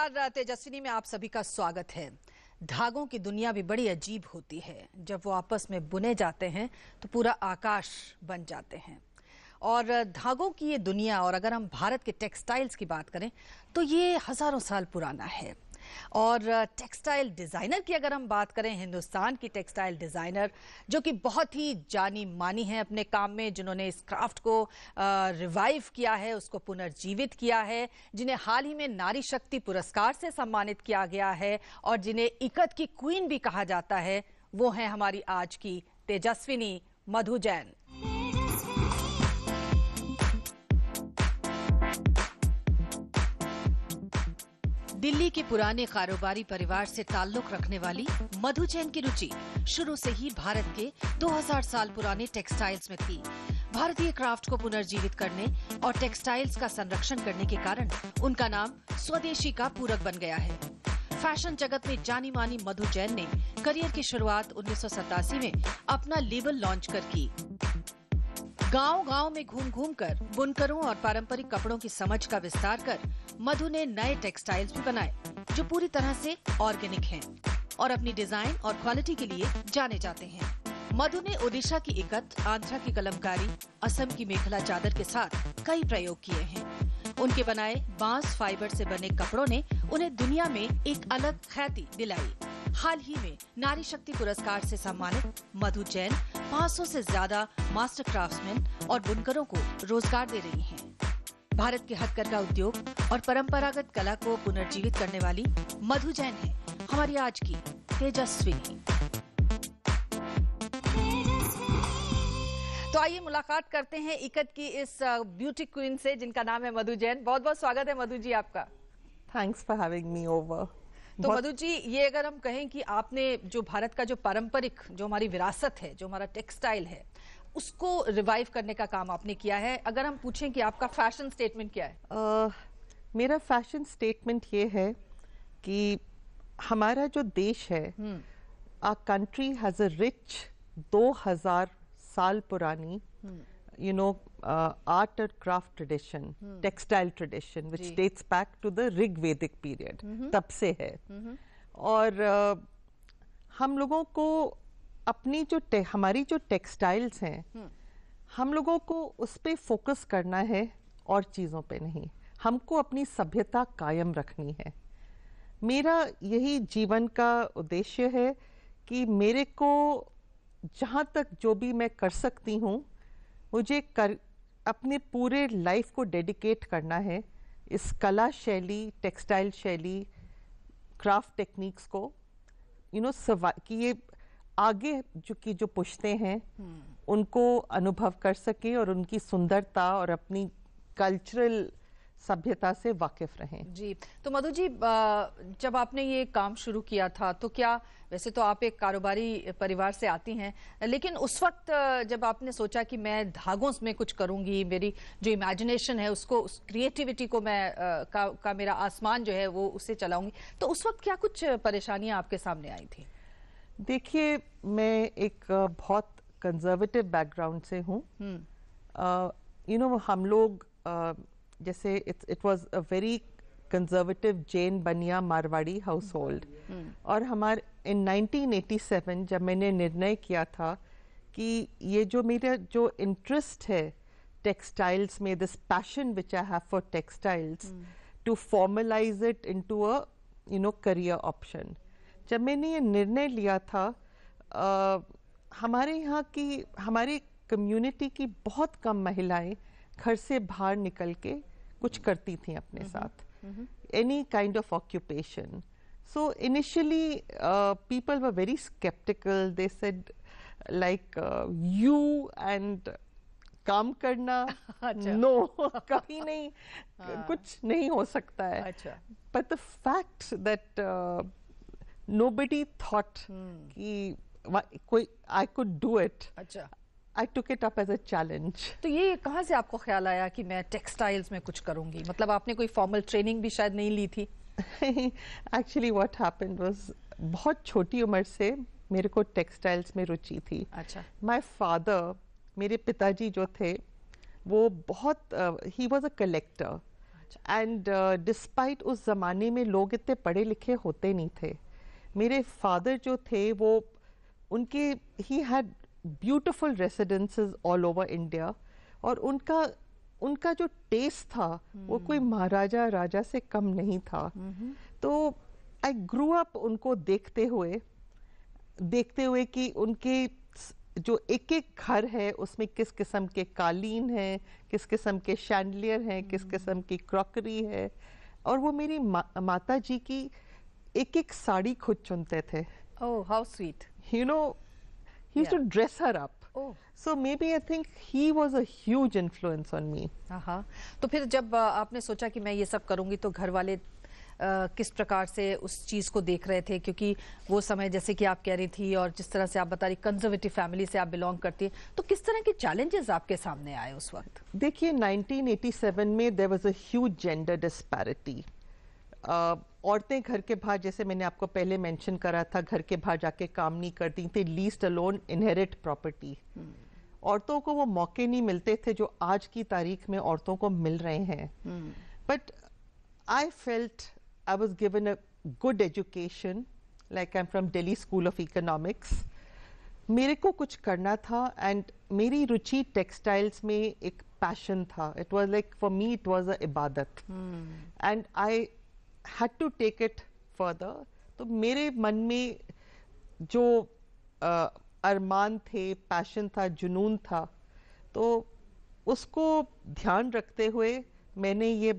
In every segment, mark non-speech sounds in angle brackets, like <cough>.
नमस्कार तेजस्विनी में आप सभी का स्वागत है धागों की दुनिया भी बड़ी अजीब होती है जब वो आपस में बुने जाते हैं तो पूरा आकाश बन जाते हैं और धागों की ये दुनिया और अगर हम भारत के टेक्सटाइल्स की बात करें तो ये हजारों साल पुराना है और टेक्सटाइल डिज़ाइनर की अगर हम बात करें हिंदुस्तान की टेक्सटाइल डिज़ाइनर जो कि बहुत ही जानी मानी है अपने काम में जिन्होंने इस क्राफ्ट को रिवाइव किया है उसको पुनर्जीवित किया है जिन्हें हाल ही में नारी शक्ति पुरस्कार से सम्मानित किया गया है और जिन्हें इकत की क्वीन भी कहा जाता है वो है हमारी आज की तेजस्विनी मधु जैन दिल्ली के पुराने कारोबारी परिवार से ताल्लुक रखने वाली मधु जैन की रुचि शुरू से ही भारत के 2000 साल पुराने टेक्सटाइल्स में थी भारतीय क्राफ्ट को पुनर्जीवित करने और टेक्सटाइल्स का संरक्षण करने के कारण उनका नाम स्वदेशी का पूरक बन गया है फैशन जगत में जानी मानी मधु जैन ने करियर की शुरुआत उन्नीस में अपना लेबल लॉन्च कर की गांव गांव में घूम घूम कर बुनकरों और पारंपरिक कपड़ों की समझ का विस्तार कर मधु ने नए टेक्सटाइल्स भी बनाए जो पूरी तरह से ऑर्गेनिक हैं और अपनी डिजाइन और क्वालिटी के लिए जाने जाते हैं मधु ने ओडिशा की इकत आंध्रा की कलमकारी असम की मेखला चादर के साथ कई प्रयोग किए हैं उनके बनाए बांस फाइबर से बने कपड़ों ने उन्हें दुनिया में एक अलग ख्याति दिलाई हाल ही में नारी शक्ति पुरस्कार से सम्मानित मधु जैन 500 से ज्यादा मास्टर क्राफ्ट्समैन और बुनकरों को रोजगार दे रही हैं। भारत के हथकरघा उद्योग और परंपरागत कला को पुनर्जीवित करने वाली मधु जैन है हमारी आज की तेजस्वी तो आइए मुलाकात करते हैं इकत की इस ब्यूटी क्वीन से जिनका नाम है मधु जैन बहुत बहुत स्वागत है मधु जी आपका thanks for having me over तो मधु जी ये अगर हम कहें कि आपने जो भारत का जो पारंपरिक जो हमारी विरासत है जो हमारा टेक्सटाइल है उसको रिवाइव करने का काम आपने किया है अगर हम पूछें कि आपका फैशन स्टेटमेंट क्या है आ, मेरा फैशन स्टेटमेंट ये है कि हमारा जो देश है our country has a rich 2000 साल पुरानी हम्म। you know, uh, art and craft tradition, hmm. textile tradition, which dates back to the Rig Vedic period, mm-hmm. तब से है mm-hmm. और uh, हम लोगों को अपनी जो हमारी जो टेक्सटाइल्स हैं hmm. हम लोगों को उस पर फोकस करना है और चीज़ों पे नहीं हमको अपनी सभ्यता कायम रखनी है मेरा यही जीवन का उद्देश्य है कि मेरे को जहाँ तक जो भी मैं कर सकती हूँ मुझे कर अपने पूरे लाइफ को डेडिकेट करना है इस कला शैली टेक्सटाइल शैली क्राफ्ट टेक्निक्स को यू नो सवा कि ये आगे जो की जो पुश्ते हैं हम्म। उनको अनुभव कर सके और उनकी सुंदरता और अपनी कल्चरल सभ्यता से वाकिफ रहें जी तो मधु जी जब आपने ये काम शुरू किया था तो क्या वैसे तो आप एक कारोबारी परिवार से आती हैं लेकिन उस वक्त जब आपने सोचा कि मैं धागों में कुछ करूंगी मेरी जो इमेजिनेशन है उसको उस क्रिएटिविटी को मैं का, का मेरा आसमान जो है वो उससे चलाऊंगी तो उस वक्त क्या कुछ परेशानियां आपके सामने आई थी देखिए मैं एक बहुत कंजर्वेटिव बैकग्राउंड से हूँ यू हम्म। नो हम लोग जैसे it's it was a very conservative Jain Bania Marwari house hold और हमारे इन 1987 जब मैंने निर्णय किया था कि ये जो मेरा जो इंटरेस्ट है टेक्सटाइल्स में this passion which I have for textiles to formalise it to a you know career option जब मैंने ये निर्णय लिया था आ, हमारे यहाँ की हमारी कम्युनिटी की बहुत कम महिलाएं घर से बाहर निकल के कुछ करती थी अपने हम्म, साथ any kind of occupation so initially people were very sceptical they said like you and काम करना नो <laughs> अच्छा। <laughs> कभी नहीं हाँ। कुछ नहीं हो सकता है but the fact that nobody thought कि कोई आई कुड डू इट अच्छा I took it up as a challenge तो ये कहाँ से आपको ख्याल आया कि मैं टेक्सटाइल्स में कुछ करूँगी मतलब आपने कोई फॉर्मल ट्रेनिंग भी शायद नहीं ली थी एक्चुअली व्हाट हैपेंड वाज बहुत छोटी उम्र से मेरे को टेक्सटाइल्स में रुचि थी अच्छा माय फादर मेरे पिताजी जो थे वो बहुत ही was a collector and despite उस ज़माने में लोग इतने पढ़े लिखे होते नहीं थे मेरे फादर जो थे वो उनके he had beautiful residence all over India और उनका उनका जो टेस्ट था hmm. वो कोई महाराजा राजा से कम नहीं था hmm. तो आई ग्रू अप उनको देखते हुए देखते हुए कि उनके जो एक एक घर है उसमें किस किस्म के कालीन हैं किस किस्म के शैंडलियर हैं किस hmm. किस्म की क्रॉकरी है और वो मेरी मा, माता जी की एक एक साड़ी खुद चुनते थे oh how sweet you know He used yeah. to dress her up. Oh. So maybe I think he was a huge influence on me. हाँ तो फिर जब uh, आपने सोचा कि मैं ये सब करूँगी तो घर वाले आ, uh, किस प्रकार से उस चीज़ को देख रहे थे क्योंकि वो समय जैसे कि आप कह रही थी और जिस तरह से आप बता रही कंजर्वेटिव फैमिली से आप बिलोंग करती हैं तो किस तरह के चैलेंजेस आपके सामने आए उस वक्त देखिए 1987 में there was a gender disparity औरतें घर के बाहर जैसे मैंने आपको पहले मेंशन करा था घर के बाहर जाके काम नहीं करती थी लीस्ट अलोन इनहेरिट प्रॉपर्टी औरतों को वो मौके नहीं मिलते थे जो आज की तारीख में औरतों को मिल रहे हैं but I felt I was given a good education like I am from Delhi school of economics मेरे को कुछ करना था एंड मेरी रुचि टेक्सटाइल्स में एक पैशन था it was like for me it was a इबादत and I had to take it further तो मेरे मन में जो अरमान थे पैशन था जुनून था तो उसको ध्यान रखते हुए मैंने ये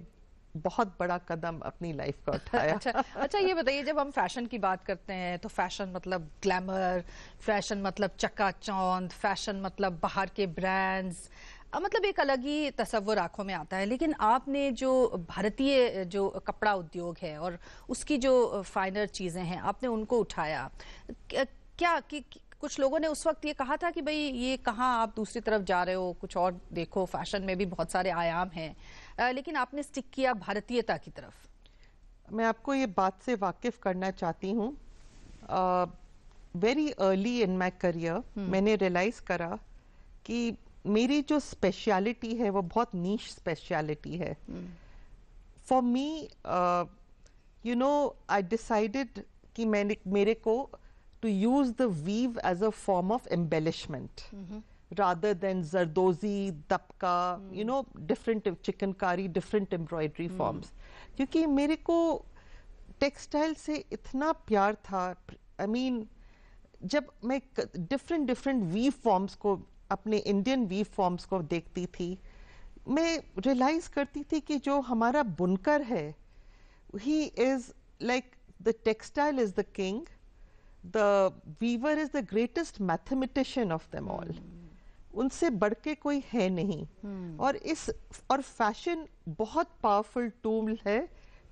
बहुत बड़ा कदम अपनी लाइफ का उठाया अच्छा अच्छा ये बताइए जब हम फैशन की बात करते हैं तो फैशन मतलब ग्लैमर फैशन मतलब चौंद फैशन मतलब बाहर के ब्रांड्स मतलब एक अलग ही तस्वर आंखों में आता है लेकिन आपने जो भारतीय जो कपड़ा उद्योग है और उसकी जो फाइनर चीज़ें हैं आपने उनको उठाया क्या कि कुछ लोगों ने उस वक्त ये कहा था कि भाई ये कहाँ आप दूसरी तरफ जा रहे हो कुछ और देखो फैशन में भी बहुत सारे आयाम हैं लेकिन आपने स्टिक किया भारतीयता की तरफ मैं आपको ये बात से वाकिफ करना चाहती हूँ very early in my career मैंने रियलाइज करा कि मेरी जो स्पेशलिटी है वो बहुत नीच स्पेशलिटी है for me you know I decided कि मैंने मेरे को to use the weave as a form of embellishment rather than zardozi dabka you know different chikankari different embroidery forms क्योंकि मेरे को टेक्सटाइल से इतना प्यार था आई I मीन mean, जब मैं डिफरेंट डिफरेंट वी फॉर्म्स को अपने इंडियन वी फॉर्म्स को देखती थी मैं रियलाइज करती थी कि जो हमारा बुनकर है he is like the textile is the king the weaver is the greatest mathematician of them all उनसे बढ़ के कोई है नहीं hmm. और इस और फैशन बहुत पावरफुल टूल है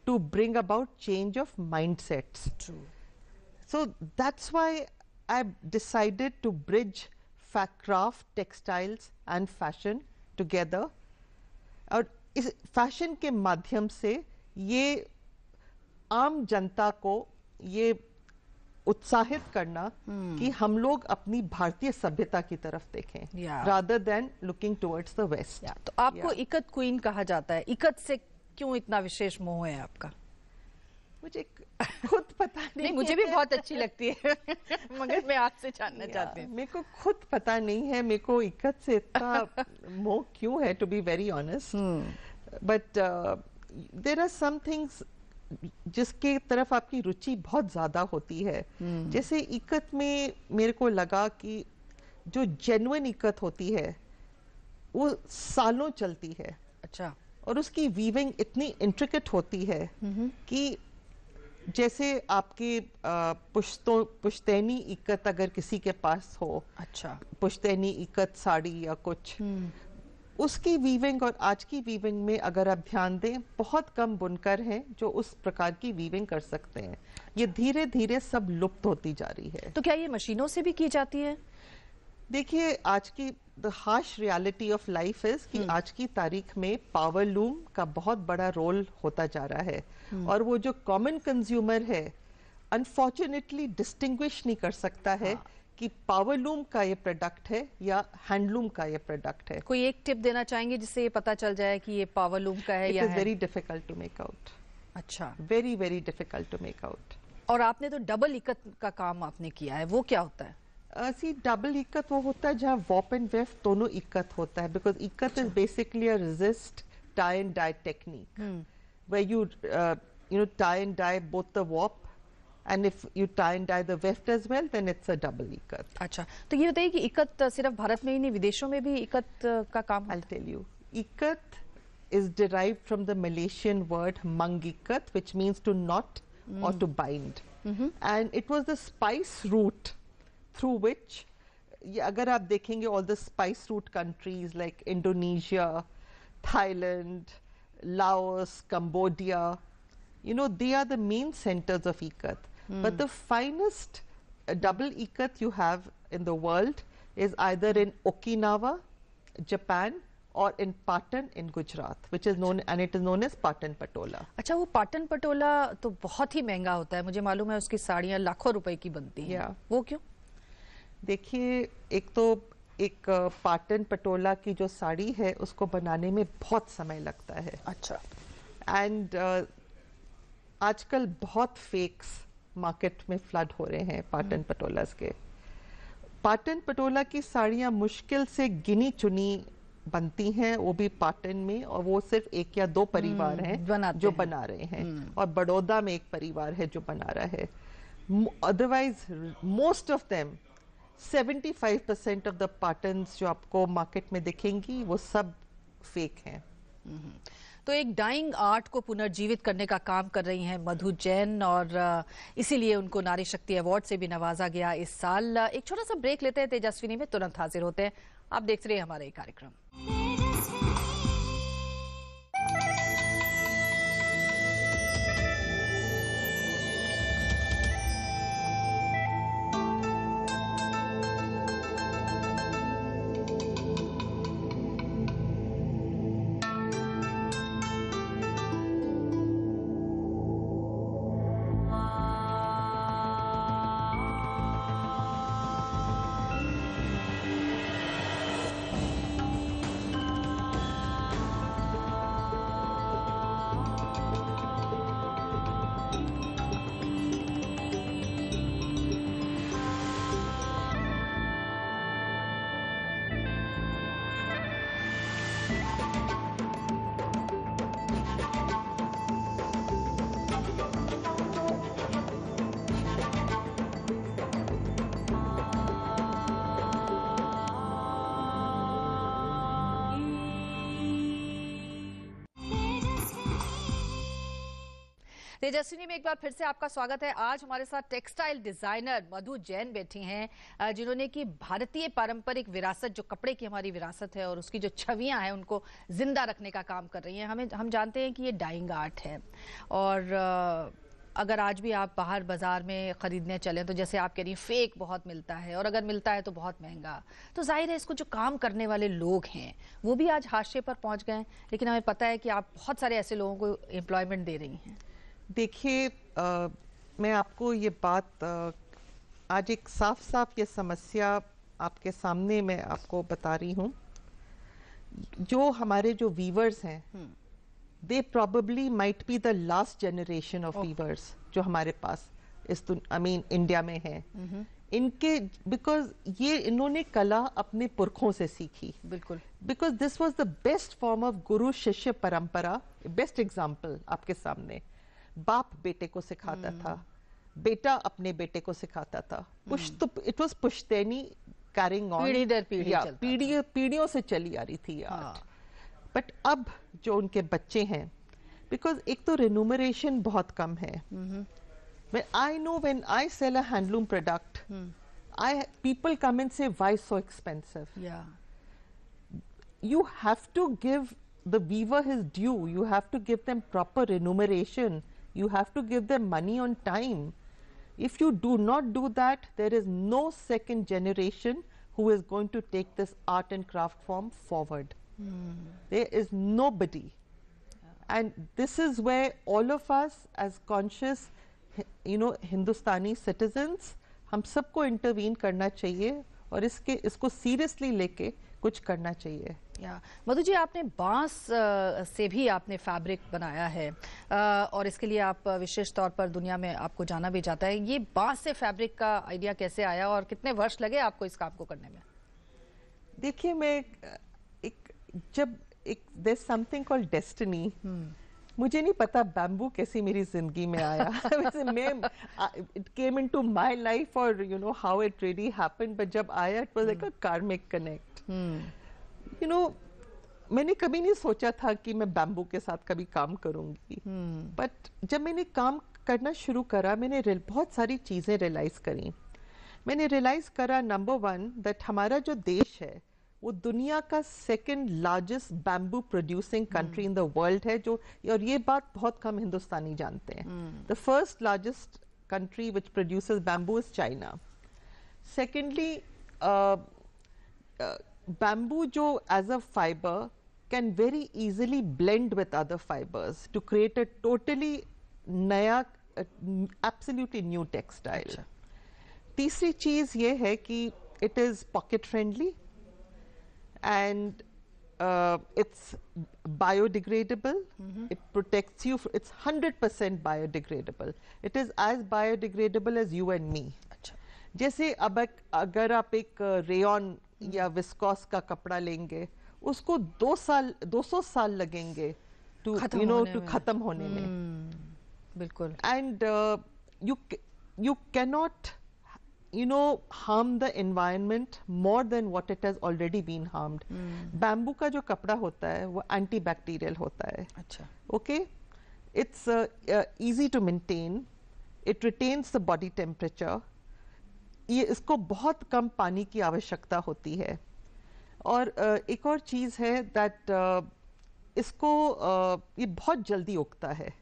to bring about change of mindsets so that's why I decided to bridge craft, textiles and fashion together. और इस fashion के माध्यम से ये आम जनता को ये उत्साहित करना hmm. कि हम लोग अपनी भारतीय सभ्यता की तरफ देखें rather than looking towards the west तो आपको yeah. इकत क्वीन कहा जाता है इकत से क्यों इतना विशेष मोह है आपका मुझे खुद पता नहीं, नहीं मुझे भी बहुत अच्छी लगती है <laughs> मगर मैं आपसे जानना चाहती हूँ मेरे को खुद पता नहीं है मेरे को इक्कत से इतना <laughs> मोह क्यों है to be very honest but there are some things जिसके तरफ आपकी रुचि बहुत ज्यादा होती है hmm. जैसे इक्कत में मेरे को लगा कि जो जेनुअन इक्कत होती है वो सालों चलती है अच्छा और उसकी वीविंग इतनी इंट्रिकेट होती है mm -hmm. कि जैसे आपकी पुश्तो पुश्तैनी इकत अगर किसी के पास हो अच्छा पुश्तैनी इकत साड़ी या कुछ हम्म। उसकी वीविंग और आज की वीविंग में अगर आप ध्यान दें बहुत कम बुनकर हैं जो उस प्रकार की वीविंग कर सकते हैं ये धीरे धीरे सब लुप्त होती जा रही है तो क्या ये मशीनों से भी की जाती है देखिए आज की the harsh reality of life is कि हम्म। आज की तारीख में पावर लूम का बहुत बड़ा रोल होता जा रहा है Hmm. और वो जो कॉमन कंज्यूमर है अनफॉर्चुनेटली डिस्टिंग्विश नहीं कर सकता है हाँ। कि पावरलूम का ये प्रोडक्ट है या हैंडलूम का ये प्रोडक्ट है कोई एक टिप देना चाहेंगे जिससे ये पता चल जाए कि ये पावरलूम का है या very difficult to make out अच्छा very very difficult to make out और आपने तो डबल इकत का काम आपने किया है वो क्या होता है सी डबल इकत वो होता है जहाँ वॉप एंड वेफ दोनों इकत होता है because ikat is basically a resist dye and dye technique where you uh, you know tie and dye both the warp and if you tie and dye the weft as well then it's a double ikat acha to ye bataye ki ikat uh, sirf bharat mein hi nahi videshon mein bhi ikat uh, ka I'll tell you ikat is derived from the Malaysian word mangikat which means to knot mm. or to bind mm -hmm. and it was the spice route through which ये अगर आप देखेंगे all the spice route countries like Indonesia Thailand Laos, Cambodia, you know, they are the main centers of ikat. Mm. But the finest uh, double ikat you have in the world is either in Okinawa, Japan, or in Patan in Gujarat, which is known and it is known as Patan Patola. अच्छा वो Patan Patola तो बहुत ही महंगा होता है मुझे मालूम है उसकी साड़ियाँ लाखों रुपए की बनती हैं yeah. वो क्यों देखिए एक तो एक पाटन पटोला की जो साड़ी है उसको बनाने में बहुत समय लगता है अच्छा एंड uh, आजकल बहुत फेक्स मार्केट में फ्लड हो रहे हैं पाटन हम्म। पटोलास के पाटन पटोला की साड़ियाँ मुश्किल से गिनी चुनी बनती हैं वो भी पाटन में और वो सिर्फ एक या दो परिवार हम्म, हैं जो बना रहे हैं हम्म। और बड़ौदा में एक परिवार है जो बना रहा है otherwise most of them 75 of the the जो आपको मार्केट में दिखेंगी वो सब फेक हैं हम्म। तो एक डाइंग आर्ट को पुनर्जीवित करने का काम कर रही हैं मधु जैन और इसीलिए उनको नारी शक्ति अवार्ड से भी नवाजा गया इस साल एक छोटा सा ब्रेक लेते हैं तेजस्विनी में तुरंत हाजिर होते हैं आप देख रहे हैं हमारा ये कार्यक्रम तेजस्विनी में एक बार फिर से आपका स्वागत है आज हमारे साथ टेक्सटाइल डिजाइनर मधु जैन बैठी हैं जिन्होंने कि भारतीय पारंपरिक विरासत जो कपड़े की हमारी विरासत है और उसकी जो छवियां हैं उनको जिंदा रखने का काम कर रही हैं हमें हम जानते हैं कि ये डाइंग आर्ट है और अगर आज भी आप बाहर बाजार में खरीदने चले तो जैसे आप कह रही फेक बहुत मिलता है और अगर मिलता है तो बहुत महंगा तो जाहिर है इसको जो काम करने वाले लोग हैं वो भी आज हाशिए पर पहुंच गए लेकिन हमें पता है कि आप बहुत सारे ऐसे लोगों को एम्प्लॉयमेंट दे रही हैं देखिए मैं आपको ये बात आ, आज एक साफ साफ ये समस्या आपके सामने मैं आपको बता रही हूँ जो हमारे जो वीवर्स हैं they probably might be the last generation of weavers जो हमारे पास इस आई मीन इंडिया में है इनके बिकॉज ये इन्होंने कला अपने पुरखों से सीखी बिल्कुल because this was the best form of guru shishya परंपरा बेस्ट एग्जाम्पल आपके सामने बाप बेटे को सिखाता hmm. था हम्म। बेटा अपने बेटे को सिखाता था पुश्त इट वॉज पुश्तैनी कैरिंग ऑन पीढ़ी दर पीढ़ी पीढ़ियों से चली आ रही थी बट हाँ। बट अब जो उनके बच्चे हैं बिकॉज एक तो रिन्यूमरेशन बहुत कम है I know when I sell a handloom product I people come in say why so expensive you have to give the weaver his due you have to give them proper remuneration You have to give them money on time. If you do not do that, there is no second generation who is going to take this art and craft form forward. Mm. There is nobody. And this is where all of us as conscious, you know, Hindustani citizens, हम सबको intervene करना चाहिए और इसके इसको seriously लेके कुछ करना चाहिए या मधु जी आपने बांस से भी आपने फैब्रिक बनाया है और इसके लिए आप विशेष तौर पर दुनिया में आपको जाना भी जाता है ये बांस से फैब्रिक का आइडिया कैसे आया और कितने वर्ष लगे आपको इस काम को करने में देखिए मैं एक जब एक देर समथिंग कॉल डेस्टिनी मुझे नहीं पता बैम्बू कैसी मेरी जिंदगी में आया <laughs> मैं इट केम लाइफ और you know how it but जब आया इट लाइक अ कार्मिक कनेक्ट यू hmm. नो मैंने कभी नहीं सोचा था कि मैं बैम्बू के साथ कभी काम करूंगी बट hmm. जब मैंने काम करना शुरू करा मैंने बहुत सारी चीज़ें रियलाइज़ करी मैंने रियलाइज़ करा नंबर वन दैट हमारा जो देश है वो दुनिया का second largest bamboo producing country in the world है जो और ये बात बहुत कम हिंदुस्तानी जानते हैं the first largest country which produce bamboo is China secondly bamboo jo as a fiber can very easily blend with other fibers to create a totally naya absolutely new textile teesri cheez ye hai it is pocket friendly and uh, it's biodegradable mm-hmm. it protects you it's 100% biodegradable it is as biodegradable as you and me जैसे अब अगर आप एक rayon uh, Hmm. या viscose का कपड़ा लेंगे उसको दो साल दो सौ साल लगेंगे टू यू नो टू खत्म होने में hmm. बिल्कुल and you you cannot you know harm the environment more than what it has already been harmed bamboo का जो कपड़ा होता है वो एंटी बैक्टीरियल होता है अच्छा okay it's easy to maintain it retains the body temperature ये इसको बहुत कम पानी की आवश्यकता होती है और एक और चीज़ है दैट इसको ये बहुत जल्दी उगता है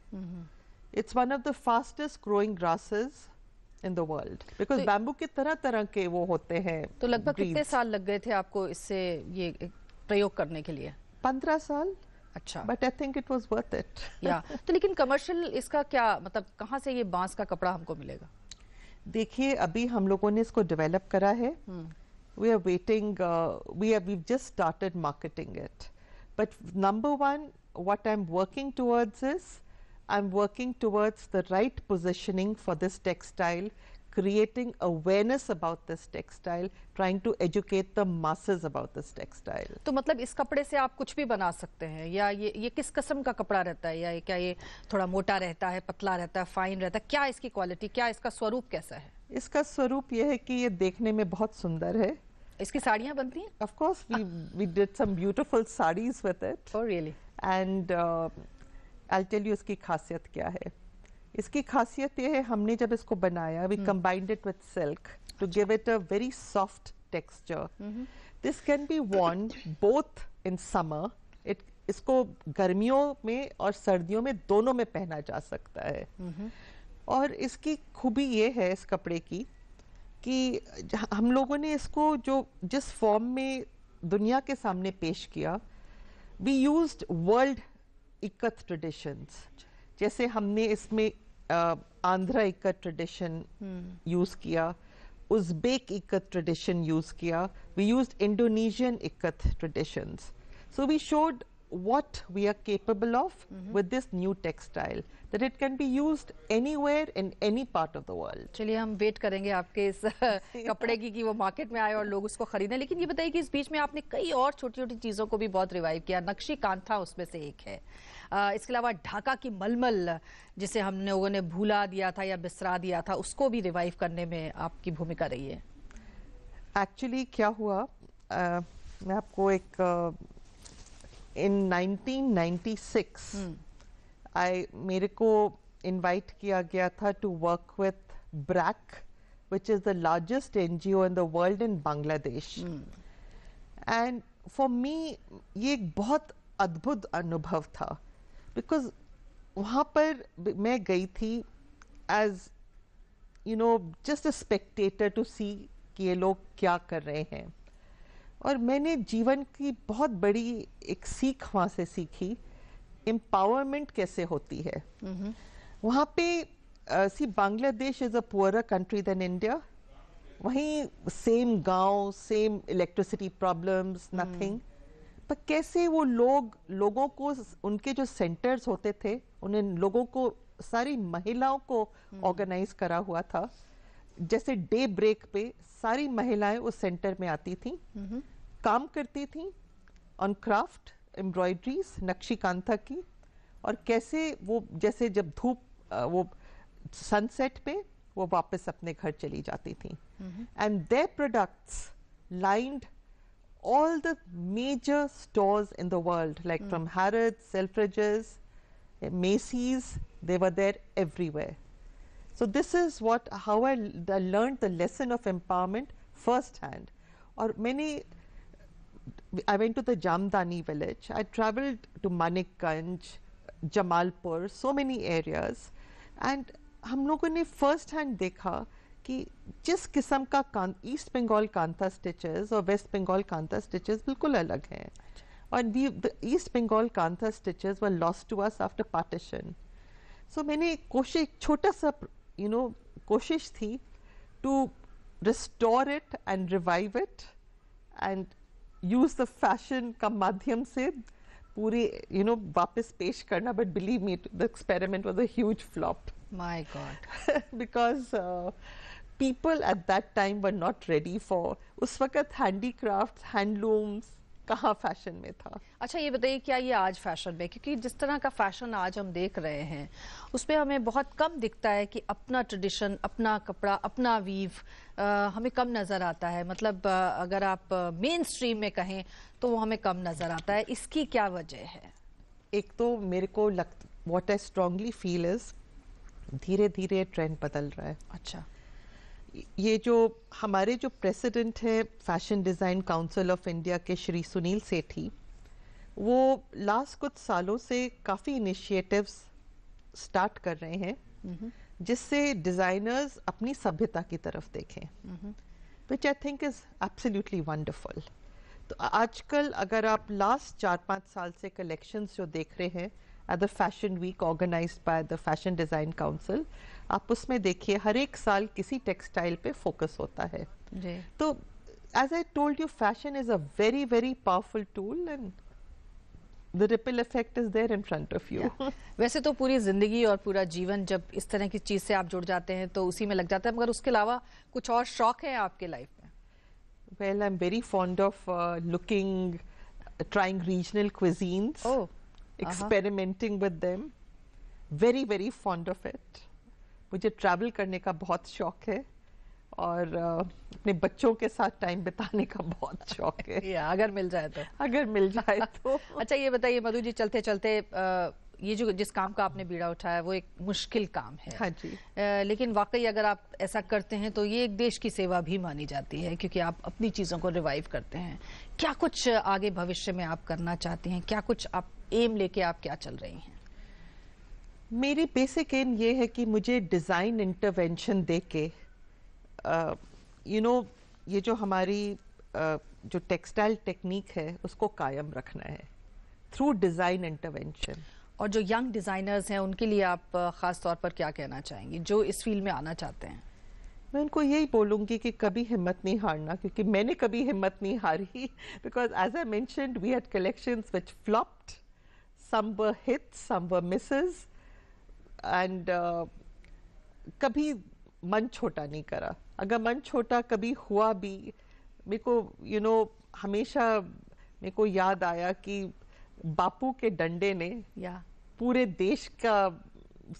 it's one of the fastest growing grasses in the world because bamboo के तरह तरह के वो होते हैं तो लगभग कितने साल लग गए थे आपको इससे ये प्रयोग करने के लिए पंद्रह साल अच्छा but I think it was worth it या तो लेकिन कमर्शियल इसका क्या मतलब कहाँ से ये बांस का कपड़ा हमको मिलेगा देखिए अभी हम लोगों ने इसको डेवलप करा है we are waiting what I'm working towards is I'm working towards the right positioning for this textile creating awareness about this textile, trying to educate the masses about this textile. तो मतलब इस कपड़े से आप कुछ भी बना सकते हैं या ये ये किस कस्म का कपड़ा रहता है या ये क्या ये थोड़ा मोटा रहता है पतला रहता है फाइन रहता है क्या इसकी क्वालिटी क्या इसका स्वरूप कैसा है इसका स्वरूप यह है कि ये देखने में बहुत सुंदर है इसकी साड़ियाँ बनती हैं of course we we did some beautiful saris with it oh really and I tell you इसकी खासियत क्या है इसकी खासियत यह है हमने जब इसको बनाया we combined it with silk to give it a very soft texture this can be वॉन्ड बोथ इन समर इट इसको गर्मियों में और सर्दियों में दोनों में पहना जा सकता है mm-hmm. और इसकी खूबी ये है इस कपड़े की कि हम लोगों ने इसको जो जिस फॉर्म में दुनिया के सामने पेश किया we use world ikat traditions जैसे हमने इसमें आंध्रा एक ट्रेडिशन यूज किया उज्बेक इकत ट्रेडिशन यूज किया we use Indonesian ikat traditions so we showed what we are capable of mm -hmm. with this new textile that it can be used anywhere in any part of the world चलिए हम wait करेंगे आपके इस <laughs> <laughs> कपड़े की कि वो market में आए और लोग उसको खरीदें लेकिन ये बताइए कि इस बीच में आपने कई और छोटी छोटी चीज़ों को भी बहुत रिवाइव किया नक्शी कांथा उसमें से एक है इसके अलावा ढाका की मलमल जिसे हम लोगों ने भूला दिया था या बिसरा दिया था उसको भी रिवाइव करने में आपकी भूमिका रही है एक्चुअली क्या हुआ मैं आपको एक इन 1996 आई मेरे को इनवाइट किया गया था to work with BRAC is the largest N G O in the world in Bangladesh and for me ये एक बहुत अद्भुत अनुभव था बिकॉज वहाँ पर मैं गई थी as you know just a spectator to see कि ये लोग क्या कर रहे हैं और मैंने जीवन की बहुत बड़ी एक सीख वहाँ से सीखी एम्पावरमेंट कैसे होती है वहां वहाँ पे see Bangladesh is a poor country than India वहीं सेम गांव सेम इलेक्ट्रिसिटी प्रॉब्लम्स नथिंग पर कैसे वो लोग लोगों को उनके जो सेंटर्स होते थे उन्हें लोगों को सारी महिलाओं को ऑर्गेनाइज हम्म। करा हुआ था जैसे डे ब्रेक पे सारी महिलाएं उस सेंटर में आती थीं काम करती थीं on craft embroideries nakshi kantha की और कैसे वो जैसे जब धूप वो सनसेट पे वो वापस अपने घर चली जाती थी and they products lined all the major stores in the world like from from Selfridges Macy's Macy's, they were So this is what how I learned the lesson of empowerment firsthand. Or many, I went to the Jamdani village. I traveled to Manikganj, Jamalpur, so many areas, and हम लोगों ने first hand देखा कि जिस किस्म का East Bengal kantha stitches और West Bengal kantha stitches बिल्कुल अलग हैं और the East Bengal Kantha stitches were lost to us after partition. So मैंने कोशिश छोटा सा you know, koshish thi to restore it and revive it and use the fashion ka madhyam se puri, you know, vapis pesh karna. But believe me, the experiment was a huge flop. My God. <laughs> because uh, people at that time were not ready for. Us vakat handicrafts, looms. कहाँ fashion में था अच्छा ये बताइए क्या ये आज fashion में क्योंकि जिस तरह का फैशन आज हम देख रहे हैं उसमें हमें बहुत कम दिखता है कि अपना ट्रेडिशन अपना कपड़ा अपना वीव हमें कम नज़र आता है मतलब अगर आप मेन स्ट्रीम में कहें तो वो हमें कम नज़र आता है इसकी क्या वजह है एक तो मेरे को लग what I strongly feel is धीरे धीरे ट्रेंड बदल रहा है अच्छा ये जो हमारे जो प्रेसिडेंट हैं Fashion Design Council of India के श्री सुनील सेठी वो लास्ट कुछ सालों से काफ़ी इनिशिएटिव्स स्टार्ट कर रहे हैं जिससे डिज़ाइनर्स अपनी सभ्यता की तरफ देखें which I think is absolutely wonderful तो आजकल अगर आप लास्ट चार पाँच साल से कलेक्शंस जो देख रहे हैं at the fashion week organise by the Fashion Design Council आप उसमें देखिए हर एक साल किसी टेक्सटाइल पे फोकस होता है जी. तो as I told you fashion is a very very powerful tool and the ripple effect is there in front of you वैसे तो पूरी जिंदगी और पूरा जीवन जब इस तरह की चीज से आप जुड़ जाते हैं तो उसी में लग जाता है मगर उसके अलावा कुछ और शौक है आपके लाइफ में well I am very fond of looking trying regional cuisine experimenting with them very very fond of it मुझे ट्रैवल करने का बहुत शौक है और अपने बच्चों के साथ टाइम बिताने का बहुत शौक है या, <laughs> अगर मिल जाए तो अगर मिल जाए <laughs> तो अच्छा ये बताइए मधु जी चलते चलते ये जो जिस काम का आपने बीड़ा उठाया वो एक मुश्किल काम है हाँ जी आ, लेकिन वाकई अगर आप ऐसा करते हैं तो ये एक देश की सेवा भी मानी जाती है क्योंकि आप अपनी चीज़ों को रिवाइव करते हैं क्या कुछ आगे भविष्य में आप करना चाहते हैं क्या कुछ आप एम लेके आप क्या चल रही हैं मेरी बेसिक एम ये है कि मुझे डिज़ाइन इंटरवेंशन दे के यू नो ये जो हमारी जो टेक्सटाइल टेक्निक है उसको कायम रखना है थ्रू डिज़ाइन इंटरवेंशन और जो यंग डिज़ाइनर्स हैं उनके लिए आप ख़ास तौर पर क्या कहना चाहेंगी जो इस फील्ड में आना चाहते हैं मैं उनको यही बोलूँगी कि कभी हिम्मत नहीं हारना क्योंकि मैंने कभी हिम्मत नहीं हारी because as I mentioned we had collection which flopped some were hit some were misses and uh, कभी मन छोटा नहीं करा अगर मन छोटा कभी हुआ भी मेरे को यू you नो know, हमेशा मेरे को याद आया कि बापू के डंडे ने या पूरे देश का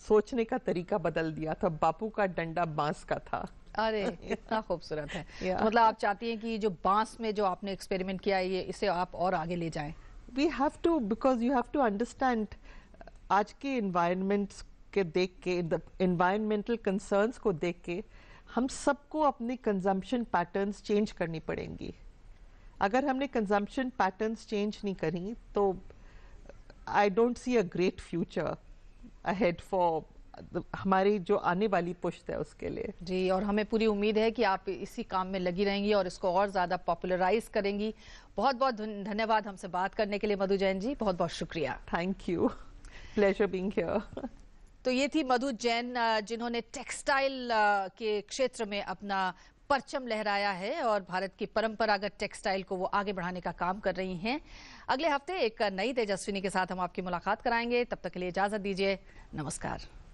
सोचने का तरीका बदल दिया था बापू का डंडा बांस का था अरे इतना खूबसूरत है <laughs> yeah. तो मतलब आप चाहती हैं कि जो बांस में जो आपने एक्सपेरिमेंट किया है ये इसे आप और आगे ले जाएं we have to because you have to understand आज के इन्वायरमेंट्स के देख के इन्वायरमेंटल कंसर्न्स को देख के हम सबको अपनी कंजम्पशन पैटर्न्स चेंज करनी पड़ेंगी अगर हमने कंजम्पशन पैटर्न्स चेंज नहीं करी तो I don't see a great future ahead for हमारी जो आने वाली पुश्त है उसके लिए जी और हमें पूरी उम्मीद है कि आप इसी काम में लगी रहेंगी और इसको और ज़्यादा पॉपुलराइज करेंगी बहुत बहुत धन्यवाद हमसे बात करने के लिए मधु जैन जी बहुत बहुत शुक्रिया thank you pleasure being here तो ये थी मधु जैन जिन्होंने टेक्सटाइल के क्षेत्र में अपना परचम लहराया है और भारत की परंपरागत टेक्सटाइल को वो आगे बढ़ाने का काम कर रही हैं अगले हफ्ते एक नई तेजस्विनी के साथ हम आपकी मुलाकात कराएंगे तब तक के लिए इजाजत दीजिए नमस्कार